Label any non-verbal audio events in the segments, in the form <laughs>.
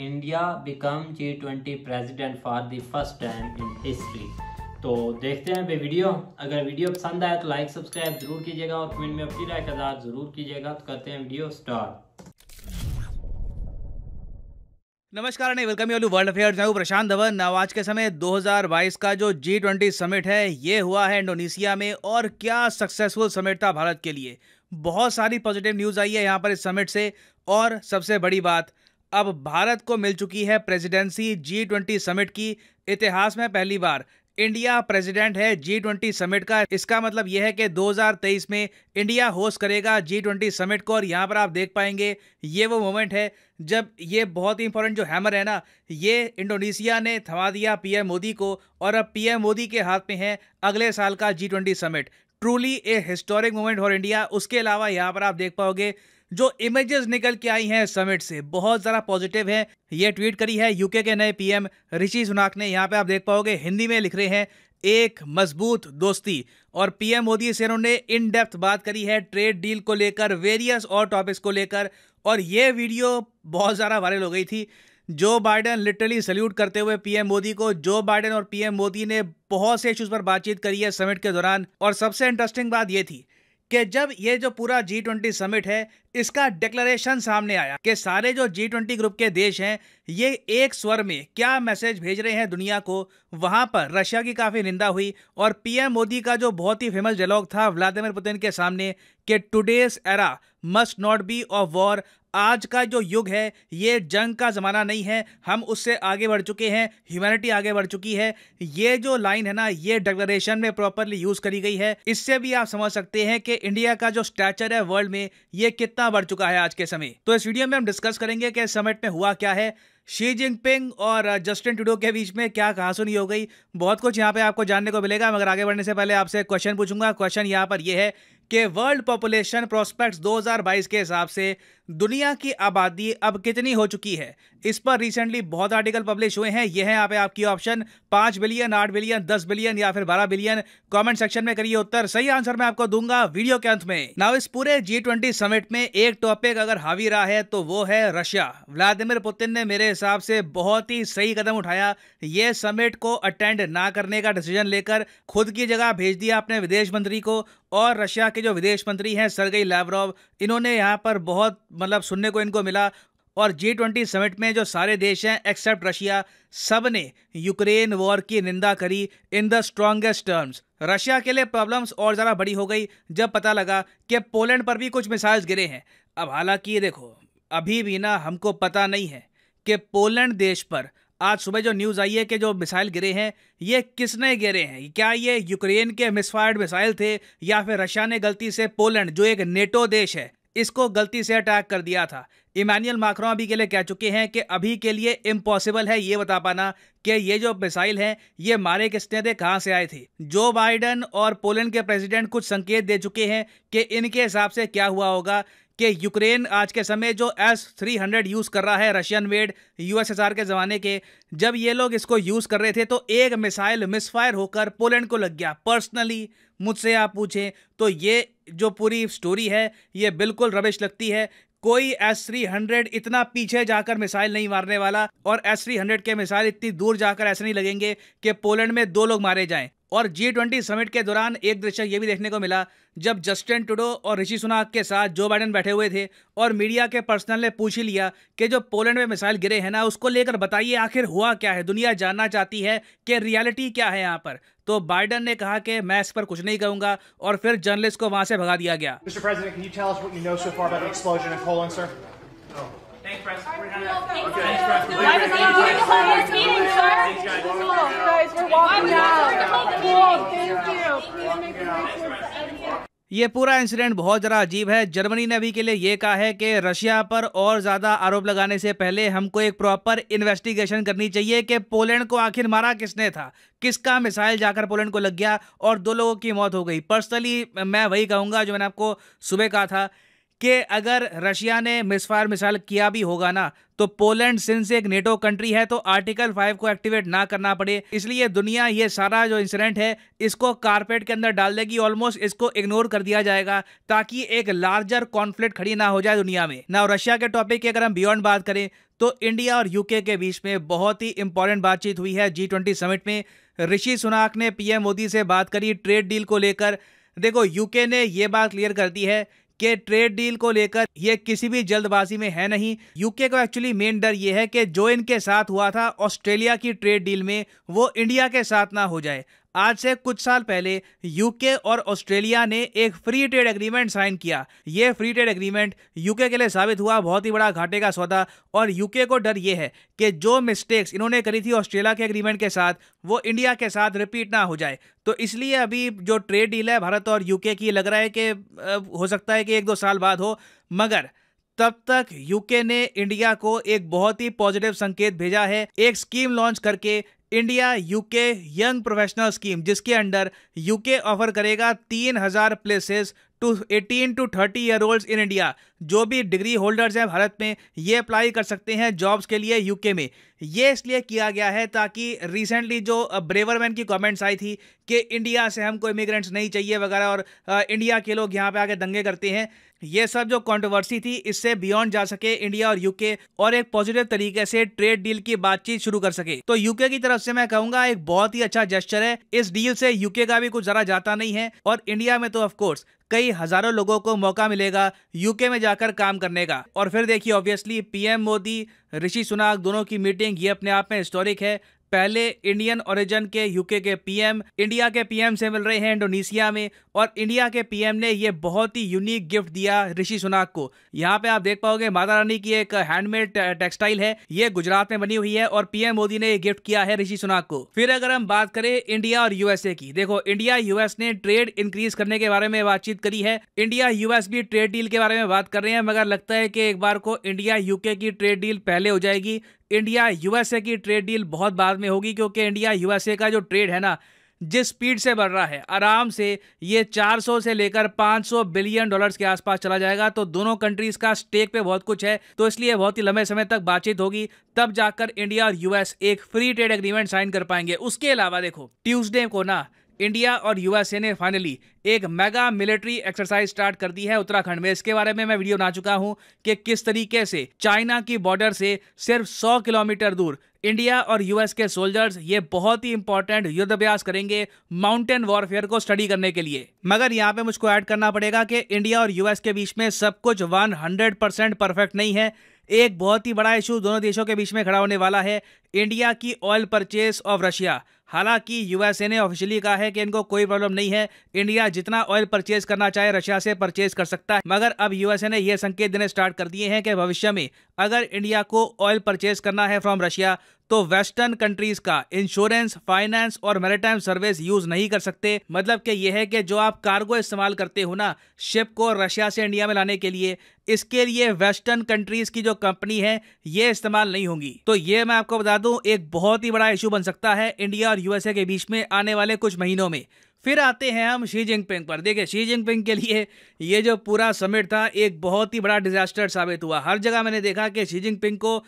India become G twenty president for the first time in history तो देखते हैं भाई वीडियो अगर वीडियो पसंद आया तो लाइक सब्सक्राइब जरूर कीजिएगा और कमेंट में अपनी राय का जरूर कीजिएगा तो करते हैं वीडियो स्टार्ट नमस्कार नहीं वेलकम यू वर्ल्ड अफेयर्स मैं हूँ प्रशांत धवन आज के समय 2022 का जो जी ट्वेंटी समिट है ये हुआ है इंडोनेशिया में और क्या सक्सेसफुल समिट था भारत के लिए बहुत सारी पॉजिटिव न्यूज़ आई है यहाँ पर इस समिट से और सबसे बड़ी बात अब भारत को मिल चुकी है प्रेसिडेंसी जी ट्वेंटी समिट की इतिहास में पहली बार इंडिया प्रेसिडेंट है जी ट्वेंटी समिट का इसका मतलब यह है कि 2023 में इंडिया होस्ट करेगा जी ट्वेंटी समिट को और यहाँ पर आप देख पाएंगे ये वो मोमेंट है जब ये बहुत ही इंपॉर्टेंट जो हैमर है ना ये इंडोनेशिया ने थमा दिया पीएम मोदी को और अब पीएम मोदी के हाथ में है अगले साल का G twenty summit truly a historic moment for India उसके अलावा यहाँ पर आप देख पाओगे जो इमेजेस निकल के आई हैं समिट से बहुत ज़्यादा पॉजिटिव है ये ट्वीट करी है यूके के नए पीएम ऋषि सुनाक ने यहाँ पे आप देख पाओगे हिंदी में लिख रहे हैं एक मजबूत दोस्ती और पीएम मोदी से उन्होंने इन डेप्थ बात करी है ट्रेड डील को लेकर वेरियस और टॉपिक्स को लेकर और ये वीडियो बहुत ज़्यादा वायरल हो गई थी जो बाइडन लिटरली सल्यूट करते हुए पीएम मोदी को जो बाइडन और पीएम मोदी ने बहुत से इश्यूज पर बातचीत करी है समिट के दौरान और सबसे इंटरेस्टिंग बात यह थी कि जब ये जो पूरा जी ट्वेंटी समिट है इसका डिक्लेरेशन सामने आया कि सारे जो जी ट्वेंटी ग्रुप के देश हैं ये एक स्वर में क्या मैसेज भेज रहे हैं दुनिया को वहां पर रशिया की काफ़ी निंदा हुई और पीएम मोदी का जो बहुत ही फेमस डायलॉग था व्लादिमिर पुतिन के सामने कि today's era must not be of war आज का जो युग है ये जंग का ज़माना नहीं है हम उससे आगे बढ़ चुके हैं ह्यूमैनिटी आगे बढ़ चुकी है ये जो लाइन है ना ये डिक्लेरेशन में प्रॉपरली यूज़ करी गई है इससे भी आप समझ सकते हैं कि इंडिया का जो स्टैचर है वर्ल्ड में ये कितना बढ़ चुका है आज के समय तो इस वीडियो में हम डिस्कस करेंगे कि समिट में हुआ क्या है शी जिनपिंग और जस्टिन uh, टूडो के बीच में क्या कहासुनी हो गई बहुत कुछ यहाँ पे आपको जानने को मिलेगा मगर आगे बढ़ने से पहले आपसे क्वेश्चन पूछूंगा क्वेश्चन यहाँ पर यह है कि वर्ल्ड पॉपुलेशन प्रोस्पेक्ट्स 2022 के हिसाब से दुनिया की आबादी अब कितनी हो चुकी है इस पर रिसेंटली बहुत आर्टिकल पब्लिश हुए हैं यह है यहाँ पे आपकी ऑप्शन पांच बिलियन आठ बिलियन दस बिलियन या फिर बारह बिलियन कमेंट सेक्शन में करिए उत्तर सही आंसर मैं आपको दूंगा वीडियो के अंत में नाउ इस पूरे जी ट्वेंटी समिट में एक टॉपिक अगर हावी रहा है तो वो है रशिया व्लादिमिर पुतिन ने मेरे हिसाब से बहुत ही सही कदम उठाया ये समिट को अटेंड ना करने का डिसीजन लेकर खुद की जगह भेज दिया अपने विदेश मंत्री को और रशिया के जो विदेश मंत्री हैं सरगई लावरोव इन्होंने यहाँ पर बहुत मतलब सुनने को इनको मिला और जी ट्वेंटी समिट में जो सारे देश हैं एक्सेप्ट रशिया सब ने यूक्रेन वॉर की निंदा करी in the strongest terms Russia के लिए प्रॉब्लम्स और ज़्यादा बड़ी हो गई जब पता लगा कि पोलैंड पर भी कुछ मिसाइल्स गिरे हैं अब हालांकि ये देखो अभी भी ना हमको पता नहीं है कि पोलैंड देश पर आज सुबह जो न्यूज़ आई है कि जो मिसाइल गिरे हैं ये किसने गिरे हैं क्या ये यूक्रेन के मिसफायर्ड मिसाइल थे या फिर रशिया ने गलती से पोलैंड जो एक नेटो देश है इसको गलती से अटैक कर दिया था इमानुअल माकरों अभी के लिए कह चुके हैं कि अभी के लिए इम्पॉसिबल है ये बता पाना कि ये जो मिसाइल हैं ये मारे किसने थे कहाँ से आए थे जो बाइडन और पोलैंड के प्रेसिडेंट कुछ संकेत दे चुके हैं कि इनके हिसाब से क्या हुआ होगा कि यूक्रेन आज के समय जो एस थ्री हंड्रेड यूज़ कर रहा है रशियन मेड यूएसएसआर के ज़माने के जब ये लोग इसको यूज़ कर रहे थे तो एक मिसाइल मिसफायर होकर पोलैंड को लग गया पर्सनली मुझसे आप पूछें तो ये जो पूरी स्टोरी है ये बिल्कुल रबिश लगती है कोई एस थ्री हंड्रेड इतना पीछे जाकर मिसाइल नहीं मारने वाला और एस थ्री हंड्रेड के मिसाइल इतनी दूर जाकर ऐसे नहीं लगेंगे कि पोलैंड में दो लोग मारे जाएं और जी ट्वेंटी समिट के दौरान एक दृश्य ये भी देखने को मिला जब जस्टिन टूडो और ऋषि सुनाक के साथ जो बाइडन बैठे हुए थे और मीडिया के पर्सनल ने पूछ ही लिया कि जो पोलैंड में मिसाइल गिरे हैं ना उसको लेकर बताइए आखिर हुआ क्या है दुनिया जानना चाहती है कि रियलिटी क्या है यहाँ पर तो बाइडन ने कहा कि मैं इस पर कुछ नहीं कहूंगा और फिर जर्नलिस्ट को वहां से भगा दिया गया Thanks, We're gonna. Okay. Thanks, Thanks, ये पूरा इंसिडेंट बहुत ज़रा अजीब है जर्मनी ने अभी के लिए ये कहा है कि रशिया पर और ज़्यादा आरोप लगाने से पहले हमको एक प्रॉपर इन्वेस्टिगेशन करनी चाहिए कि पोलैंड को आखिर मारा किसने था किसका मिसाइल जाकर पोलैंड को लग गया और दो लोगों की मौत हो गई पर्सनली मैं वही कहूँगा जो मैंने आपको सुबह कहा था कि अगर रशिया ने मिसफायर मिसाइल किया भी होगा ना तो पोलैंड सिंस एक नेटो कंट्री है तो आर्टिकल फाइव को एक्टिवेट ना करना पड़े इसलिए दुनिया ये सारा जो इंसिडेंट है इसको कारपेट के अंदर डाल देगी ऑलमोस्ट इसको इग्नोर कर दिया जाएगा ताकि एक लार्जर कॉन्फ्लिक्ट खड़ी ना हो जाए दुनिया में ना रशिया के टॉपिक की अगर हम बियॉन्ड बात करें तो इंडिया और यूके के बीच में बहुत ही इंपॉर्टेंट बातचीत हुई है जी ट्वेंटी समिट में ऋषि सुनाक ने पीएम मोदी से बात करी ट्रेड डील को लेकर देखो यूके ने ये बात क्लियर कर दी है कि ट्रेड डील को लेकर ये किसी भी जल्दबाजी में है नहीं यूके को एक्चुअली मेन डर ये है कि जो इनके साथ हुआ था ऑस्ट्रेलिया की ट्रेड डील में वो इंडिया के साथ ना हो जाए आज से कुछ साल पहले यूके और ऑस्ट्रेलिया ने एक फ्री ट्रेड एग्रीमेंट साइन किया ये फ्री ट्रेड एग्रीमेंट यूके के लिए साबित हुआ बहुत ही बड़ा घाटे का सौदा और यूके को डर ये है कि जो मिस्टेक्स इन्होंने करी थी ऑस्ट्रेलिया के एग्रीमेंट के साथ वो इंडिया के साथ रिपीट ना हो जाए तो इसलिए अभी जो ट्रेड डील है भारत और यूके की लग रहा है कि हो सकता है कि एक दो साल बाद हो मगर तब तक यूके ने इंडिया को एक बहुत ही पॉजिटिव संकेत भेजा है एक स्कीम लॉन्च करके India UK young professional scheme जिसके अंडर यूके ऑफर करेगा तीन हजार places to eighteen to thirty year old in India जो भी डिग्री होल्डर्स हैं भारत में ये अप्लाई कर सकते हैं जॉब्स के लिए यूके में ये इसलिए किया गया है ताकि रिसेंटली जो ब्रेवरमैन की कमेंट्स आई थी कि इंडिया से हमको इमिग्रेंट्स नहीं चाहिए वगैरह और इंडिया के लोग यहाँ पे आके दंगे करते हैं ये सब जो कंट्रोवर्सी थी इससे बियॉन्ड जा सके इंडिया और यूके और एक पॉजिटिव तरीके से ट्रेड डील की बातचीत शुरू कर सके तो यूके की तरफ से मैं कहूंगा एक बहुत ही अच्छा जेस्टर है इस डील से यूके का भी कुछ जरा जाता नहीं है और इंडिया में तो ऑफकोर्स कई हजारों लोगों को मौका मिलेगा यूके में जाकर काम करने का और फिर देखिए ऑब्वियसली पीएम मोदी ऋषि सुनाक दोनों की मीटिंग ये अपने आप में हिस्टोरिक है पहले इंडियन ओरिजिन के यूके के पीएम इंडिया के पीएम से मिल रहे हैं इंडोनेशिया में और इंडिया के पीएम ने ये बहुत ही यूनिक गिफ्ट दिया ऋषि सुनाक को यहाँ पे आप देख पाओगे माता रानी की एक हैंडमेड टेक्सटाइल है ये गुजरात में बनी हुई है और पीएम मोदी ने ये गिफ्ट किया है ऋषि सुनाक को फिर अगर हम बात करें इंडिया और यूएसए की देखो इंडिया यूएस ने ट्रेड इंक्रीज करने के बारे में बातचीत करी है इंडिया यूएस भी ट्रेड डील के बारे में बात कर रहे हैं मगर लगता है कि एक बार को इंडिया यूके की ट्रेड डील पहले हो जाएगी इंडिया यूएसए की ट्रेड डील बहुत बाद में होगी क्योंकि इंडिया यूएसए का जो ट्रेड है ना जिस स्पीड से बढ़ रहा है आराम से ये 400 से लेकर 500 बिलियन डॉलर्स के आसपास चला जाएगा तो दोनों कंट्रीज का स्टेक पे बहुत कुछ है तो इसलिए बहुत ही लंबे समय तक बातचीत होगी तब जाकर इंडिया और यूएस एक फ्री ट्रेड एग्रीमेंट साइन कर पाएंगे उसके अलावा देखो ट्यूसडे को ना इंडिया और यूएसए ने फाइनली एक मेगा मिलिट्री एक्सरसाइज स्टार्ट कर दी है उत्तराखंड में इसके बारे में मैं वीडियो बना चुका हूं कि किस तरीके से चाइना की बॉर्डर से सिर्फ 100 किलोमीटर दूर इंडिया और यूएस के सोल्जर्स ये बहुत ही इंपॉर्टेंट युद्ध अभ्यास करेंगे माउंटेन वॉरफेयर को स्टडी करने के लिए मगर यहाँ पे मुझको ऐड करना पड़ेगा कि इंडिया और यूएस के बीच में सब कुछ वन परसेंट परफेक्ट नहीं है एक बहुत ही बड़ा इशू दोनों देशों के बीच में खड़ा होने वाला है इंडिया की ऑयल परचेस ऑफ रशिया हालांकि यूएसए ने ऑफिशियली कहा है कि इनको कोई प्रॉब्लम नहीं है इंडिया जितना ऑयल परचेज करना चाहे रशिया से परचेज कर सकता है मगर अब यूएसए ने यह संकेत देने स्टार्ट कर दिए हैं कि भविष्य में अगर इंडिया को ऑयल परचेज करना है फ्रॉम रशिया तो वेस्टर्न कंट्रीज का इंश्योरेंस फाइनेंस और मेरेटाइम सर्विस यूज नहीं कर सकते मतलब कि यह है कि जो आप कार्गो इस्तेमाल करते हो ना शिप को रशिया से इंडिया में लाने के लिए इसके लिए वेस्टर्न कंट्रीज की जो कंपनी है ये इस्तेमाल नहीं होंगी तो ये मैं आपको बता दूं एक बहुत ही बड़ा इशू बन सकता है इंडिया और यूएसए के बीच में आने वाले कुछ महीनों में फिर आते हैं हम शी जिनपिंग पर देखिए शी जिनपिंग के लिए ये जो पूरा समिट था एक बहुत ही बड़ा डिजास्टर साबित हुआ हर जगह मैंने देखा कि शी जिनपिंग को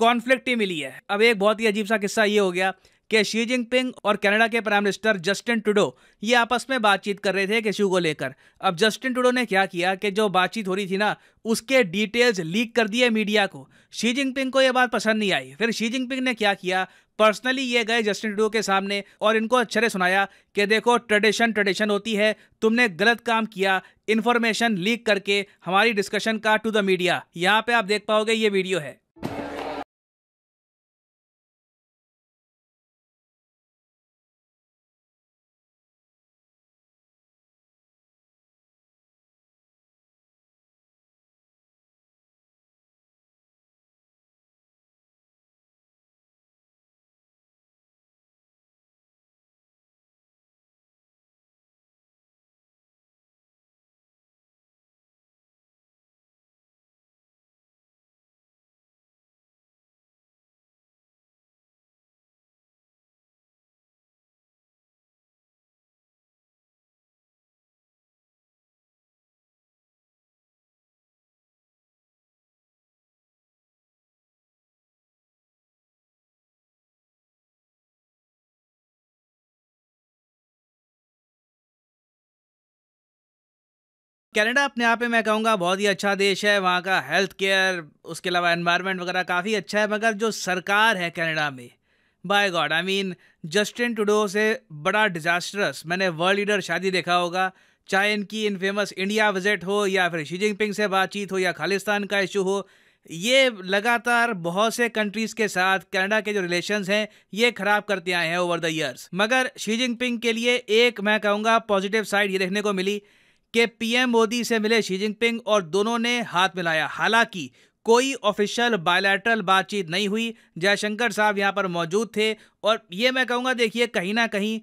कॉन्फ्लिक्ट मिली है अब एक बहुत ही अजीब सा किस्सा ये हो गया कि शी जिनपिंग और कनाडा के प्राइम मिनिस्टर जस्टिन टूडो ये आपस में बातचीत कर रहे थे एक इशू को लेकर अब जस्टिन टूडो ने क्या किया कि जो बातचीत हो रही थी ना उसके डिटेल्स लीक कर दिए मीडिया को शी जिनपिंग को ये बात पसंद नहीं आई फिर शी जिनपिंग ने क्या किया पर्सनली ये गए जस्टिन टूडो के सामने और इनको अच्छे सुनाया कि देखो ट्रेडिशन ट्रेडिशन होती है तुमने गलत काम किया इन्फॉर्मेशन लीक करके हमारी डिस्कशन का टू द मीडिया यहाँ पे आप देख पाओगे ये वीडियो है कनाडा अपने आप में मैं कहूँगा बहुत ही अच्छा देश है वहाँ का हेल्थ केयर उसके अलावा एनवायरनमेंट वगैरह काफ़ी अच्छा है मगर जो सरकार है कनाडा में by god I mean Justin टूडो से बड़ा डिजास्टरस मैंने वर्ल्ड लीडर शादी देखा होगा चाहे इनकी इन फेमस इंडिया विजिट हो या फिर शी जिनपिंग से बातचीत हो या खालिस्तान का इशू हो ये लगातार बहुत से कंट्रीज़ के साथ कनाडा के जो रिलेशंस हैं ये ख़राब करते आए हैं ओवर द ईयर्स मगर शी जिनपिंग के लिए एक मैं कहूँगा पॉजिटिव साइड ये देखने को मिली कि पीएम मोदी से मिले शी जिनपिंग और दोनों ने हाथ मिलाया हालांकि कोई ऑफिशियल बायलैटरल बातचीत नहीं हुई जयशंकर साहब यहाँ पर मौजूद थे और ये मैं कहूँगा देखिए कहीं ना कहीं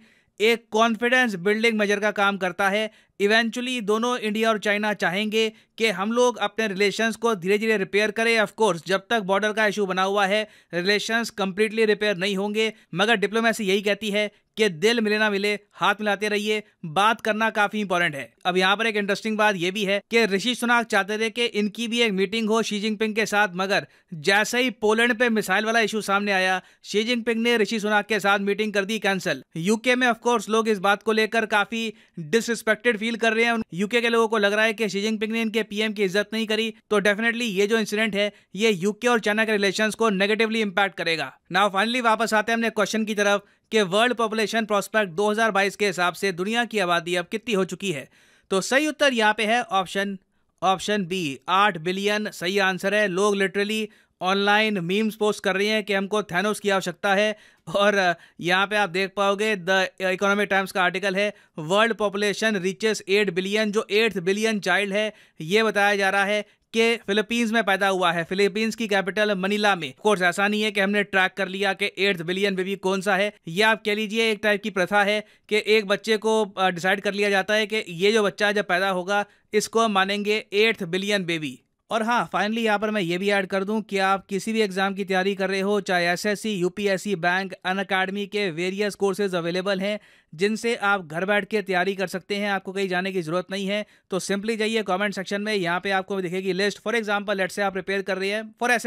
एक कॉन्फिडेंस बिल्डिंग मेजर का काम करता है इवेंचुअली दोनों इंडिया और चाइना चाहेंगे कि हम लोग अपने रिलेशंस को धीरे धीरे रिपेयर करें ऑफ कोर्स जब तक बॉर्डर का इशू बना हुआ है रिलेशंस कम्प्लीटली रिपेयर नहीं होंगे मगर डिप्लोमेसी यही कहती है कि दिल मिले ना मिले हाथ मिलाते रहिए बात करना काफी इंपॉर्टेंट है अब यहाँ पर एक इंटरेस्टिंग बात यह भी है कि ऋषि सुनाक चाहते थे कि इनकी भी एक मीटिंग हो शी जिनपिंग के साथ मगर जैसे ही पोलैंड पे मिसाइल वाला इशू सामने आया शी जिनपिंग ने ऋषि सुनाक के साथ मीटिंग कर दी कैंसिल यूके में ऑफकोर्स लोग इस बात को लेकर काफी डिसरिस्पेक्टेड फील कर रहे हैं यूके के लोगों को लग रहा है कि शी जिनपिंग ने इनके पीएम की इज्जत नहीं करी तो डेफिनेटली ये जो इंसिडेंट है ये यूके और चाइना के रिलेशन को नेगेटिवली इम्पैक्ट करेगा नाउ फाइनली वापस आते हैं हमने क्वेश्चन की तरफ कि वर्ल्ड पॉपुलेशन प्रोस्पेक्ट 2022 के हिसाब से दुनिया की आबादी अब कितनी हो चुकी है तो सही उत्तर यहाँ पे है ऑप्शन ऑप्शन बी आठ बिलियन सही आंसर है लोग लिटरली ऑनलाइन मीम्स पोस्ट कर रही हैं कि हमको थैनोस की आवश्यकता है और यहाँ पे आप देख पाओगे द इकोनॉमिक टाइम्स का आर्टिकल है world population reaches eight billion जो एट्थ बिलियन चाइल्ड है ये बताया जा रहा है कि फिलीपींस में पैदा हुआ है फिलीपींस की कैपिटल मनीला में कोर्स ऐसा नहीं है कि हमने ट्रैक कर लिया कि एट्थ बिलियन बेबी कौन सा है यह आप कह लीजिए एक टाइप की प्रथा है कि एक बच्चे को डिसाइड कर लिया जाता है कि ये जो बच्चा जब पैदा होगा इसको मानेंगे एट्थ बिलियन बेबी और हाँ फाइनली यहाँ पर मैं ये भी ऐड कर दूँ कि आप किसी भी एग्जाम की तैयारी कर रहे हो चाहे SSC, UPSC, bank Unacademy के वेरियस कोर्सेज अवेलेबल हैं जिनसे आप घर बैठ के तैयारी कर सकते हैं आपको कहीं जाने की जरूरत नहीं है तो सिंपली जाइए कमेंट सेक्शन में यहाँ पे आपको दिखेगी लिस्ट फॉर एग्जाम्पल लेट से आप प्रिपेयर कर रहे हैं फॉर एस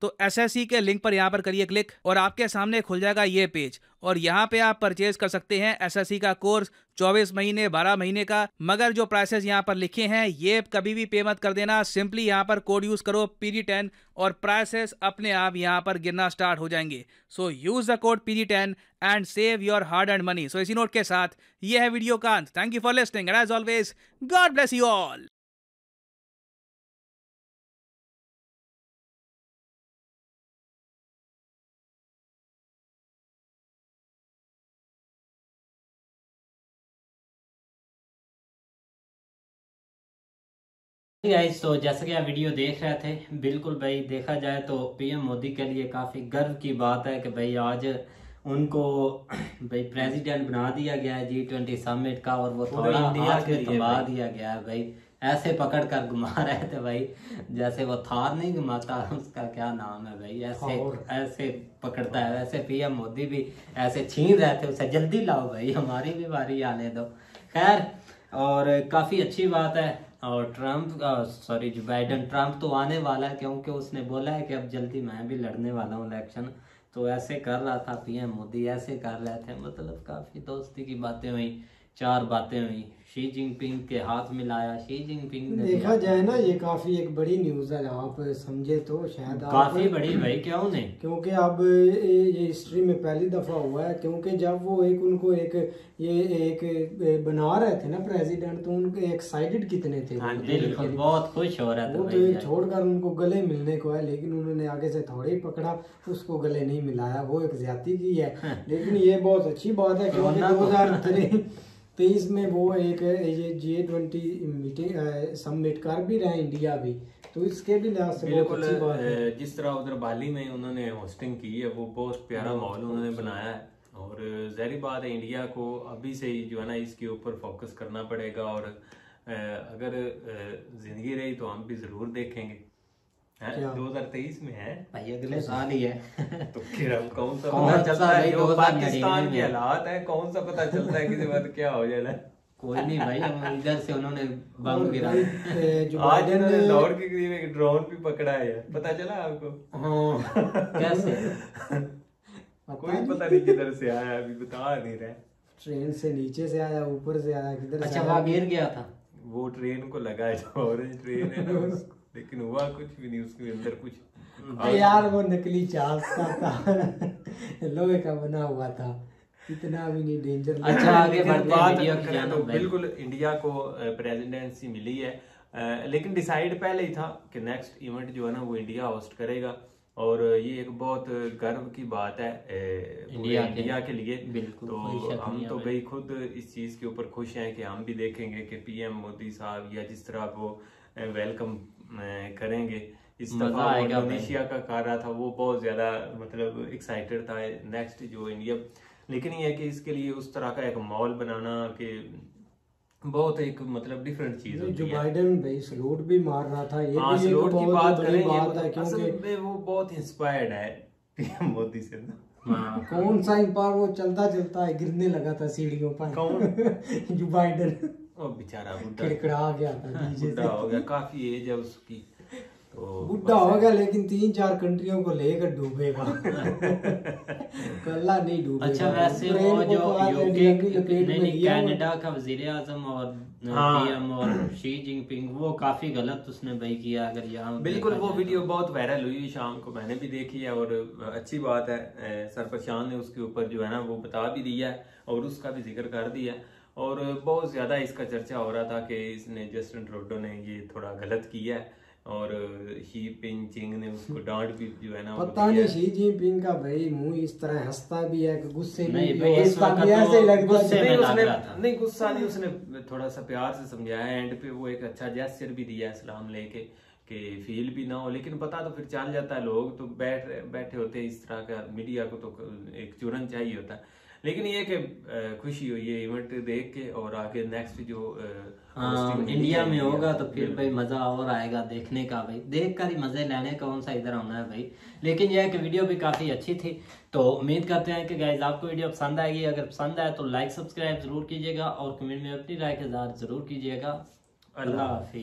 तो एसएससी के लिंक पर यहाँ पर करिए क्लिक और आपके सामने खुल जाएगा ये पेज और यहाँ पे आप परचेज कर सकते हैं एसएससी का कोर्स 24 महीने 12 महीने का मगर जो प्राइसेस यहाँ पर लिखे हैं ये कभी भी पे मत कर देना सिंपली यहाँ पर कोड यूज करो पीडी टेन और प्राइसेस अपने आप यहाँ पर गिरना स्टार्ट हो जाएंगे so use the code PD ten and save your hard earned money so इसी नोट के साथ ये है वीडियो अंत thank you for listening and as always God bless you all guys तो जैसा कि आप वीडियो देख रहे थे बिल्कुल भाई देखा जाए तो पीएम मोदी के लिए काफ़ी गर्व की बात है कि भाई आज उनको <clears throat> भाई प्रेसिडेंट बना दिया गया है जी ट्वेंटी समिट का और वो थोड़ा हाथ में थमा दिया गया है भाई ऐसे पकड़ कर घुमा रहे थे भाई जैसे वो थार नहीं घुमाता उसका क्या नाम है भाई ऐसे ऐसे पकड़ता है वैसे पीएम मोदी भी ऐसे छीन रहे थे उसे जल्दी लाओ भाई हमारी भी बारी आने दो खैर और काफ़ी अच्छी बात है और ट्रंप सॉरी जो बाइडन ट्रंप तो आने वाला है क्योंकि उसने बोला है कि अब जल्दी मैं भी लड़ने वाला हूँ इलेक्शन तो ऐसे कर रहा था पीएम मोदी ऐसे कर रहे थे मतलब काफ़ी दोस्ती की बातें हुई चार बातें हुई शी जिनपिंग के हाथ मिलाया शी जिनपिंग देखा जाए ना ये काफी एक बड़ी न्यूज है आप समझे तो शायद काफी आप, बड़ी भाई क्यों नहीं क्योंकि अब ये हिस्ट्री में पहली दफा हुआ है क्योंकि जब वो एक उनको एक ये एक बना रहे थे ना प्रेसिडेंट तो उनके एक्साइटेड कितने थे हाँ बिल्कुल बहुत खुश हो रहा था वो तो छोड़कर उनको गले मिलने को है लेकिन उन्होंने आगे से थोड़े ही पकड़ा उसको गले नहीं मिलाया वो एक ज्यादा की है हाँ। लेकिन ये बहुत अच्छी बात है क्योंकि दो हजार तेईस में वो एक ये जी ट्वेंटी मीटिंग सबमिट कर भी रहे इंडिया भी तो इसके भी लिहाज से बिल्कुल जिस तरह उधर बाली में उन्होंने होस्टिंग की है वो बहुत प्यारा माहौल उन्होंने अच्छा। बनाया है और जहरी बात है इंडिया को अभी से ही जो है ना इसके ऊपर फोकस करना पड़ेगा और अगर ज़िंदगी रही तो हम भी ज़रूर देखेंगे दो हजार तेईस में है भाई अगले साल ही है <laughs> तो फिर हम कौन सा पता चलता है जो पाकिस्तान के हालात है कौन सा पता चलता है किसी बात क्या हो जाना कोई नहीं भाई इधर से उन्होंने बम गिरा आज इन्होंने लाहौर के करीब एक ड्रोन भी पकड़ा है पता चला आपको हाँ कैसे <laughs> कोई पता नहीं किधर से आया अभी बता नहीं रहा ट्रेन से नीचे से आया ऊपर से आया किधर अच्छा गिर गया था वो ट्रेन को लगा है जो ऑरेंज ट्रेन है ना <laughs> उसको लेकिन हुआ कुछ भी नहीं उसके अंदर कुछ हम्म। यार वो नकली चाल का था लोहे का बना हुआ था इतना भी नहीं डेंजर अच्छा आगे बात करें तो बिल्कुल इंडिया को प्रेसिडेंसी मिली है लेकिन डिसाइड पहले ही था कि नेक्स्ट इवेंट जो है ना वो इंडिया होस्ट करेगा और ये एक बहुत गर्व की बात है ए, इंडिया, इंडिया के लिए तो हम तो भाई खुद इस चीज़ के ऊपर खुश हैं कि हम भी देखेंगे कि पीएम मोदी साहब या जिस तरह वो वेलकम करेंगे इस दफा इंडोनेशिया का कर रहा था वो बहुत ज़्यादा मतलब एक्साइटेड था नेक्स्ट जो इंडिया लेकिन ये है कि इसके लिए उस तरह का एक माहौल बनाना कि बहुत एक मतलब डिफरेंट चीज जो बाइडेन भाई सलूट भी मार रहा था ये आ, हाँ, भी एक की बात करें बात है मतलब, क्योंकि वो बहुत इंस्पायर्ड है पीएम मोदी से ना हाँ। कौन सा इंपायर वो चलता चलता है गिरने लगा था सीढ़ियों पर कौन <laughs> जो बाइडेन वो बेचारा खिड़खिड़ा गया <laughs> बुढ़ा हो गया काफी एज है उसकी तो बुढ़ा होगा लेकिन तीन चार कंट्रियों को लेकर डूबेगा <laughs> कल्ला नहीं डूबेगा अच्छा वैसे वो जो तो यूके नहीं कनाडा का वजीर आजम और पीएम हाँ। और शी जिनपिंग वो काफी गलत उसने भाई किया अगर यहाँ बिल्कुल वो तो। वीडियो बहुत वायरल हुई शाम को मैंने भी देखी है और अच्छी बात है सरफशान ने उसके ऊपर जो है ना वो बता भी दिया है और उसका भी जिक्र कर दिया है और बहुत ज़्यादा इसका चर्चा हो रहा था कि इसने जस्टिन ट्रोडो ने ये थोड़ा गलत किया है और शी पिंग चिंग ने उसको <laughs> डांट भी जो है ना पता नहीं शी जी पिंग का भाई मुंह इस तरह हंसता भी है कि गुस्से में भी हंसता भी ऐसे तो लगता है नहीं उसने नहीं गुस्सा नहीं उसने थोड़ा सा प्यार से समझाया एंड पे वो एक अच्छा जेस्चर भी दिया सलाम लेके कि फील भी ना हो लेकिन पता तो फिर चल जाता है लोग तो बैठ बैठे होते इस तरह का मीडिया को तो एक चूरन चाहिए होता है लेकिन ये कि खुशी हुई है इवेंट देख के और आगे नेक्स्ट जो आ, इंडिया हाँ, में होगा तो फिर भाई मजा और आएगा देखने का भाई देख कर ही मजे लेने कौन सा इधर आना है भाई लेकिन यह कि वीडियो भी काफी अच्छी थी तो उम्मीद करते हैं कि गाइज आपको वीडियो पसंद आएगी अगर पसंद आए तो लाइक सब्सक्राइब जरूर कीजिएगा और कमेंट में अपनी राय का इजहार जरूर कीजिएगा अल्लाह हाफि